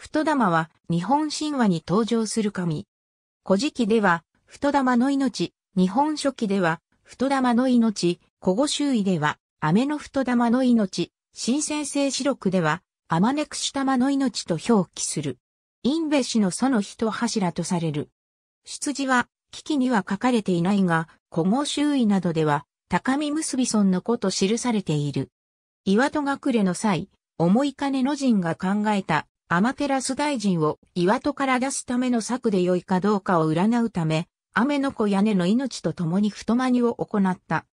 太玉は日本神話に登場する神。古事記では、太玉の命、日本書紀では、太玉の命、古語周囲では、雨の太玉の命、新先性四録では、天ネクシ玉の命と表記する。インベ氏のその一柱とされる。出自は、危機には書かれていないが、古語周囲などでは、高見結び村の子と記されている。岩戸隠れの際、思い金の陣が考えた天照大臣を岩戸から出すための策で良いかどうかを占うため、雨の子屋根の命と共に太間にを行った。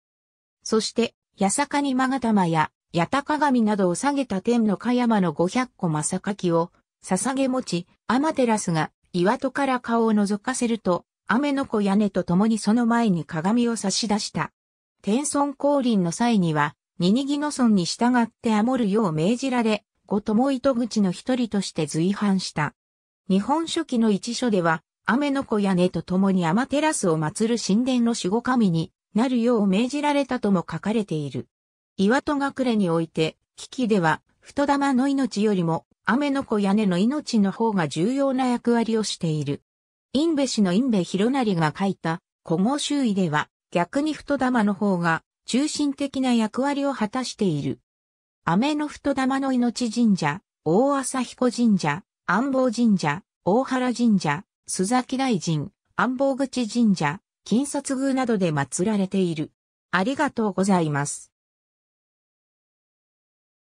そして、八坂に勾玉や、八高神などを下げた天の香山の五百個正柿を、捧げ持ち、天照が岩戸から顔を覗かせると、雨の子屋根と共にその前に鏡を差し出した。天孫降臨の際には、ニニギの村に従って守るよう命じられ、後友糸口の一人として随伴した。日本書紀の一書では、雨の子屋根と共に天照を祀る神殿の守護神になるよう命じられたとも書かれている。岩戸隠れにおいて、危機では、太玉の命よりも、雨の子屋根の命の方が重要な役割をしている。インベ氏のインベ広成が書いた、古語周囲では、逆に太玉の方が、中心的な役割を果たしている。雨の太玉の命神社、大朝彦神社、安房神社、大原神社、須崎大臣、安房口神社、金札宮などで祀られている。ありがとうございます。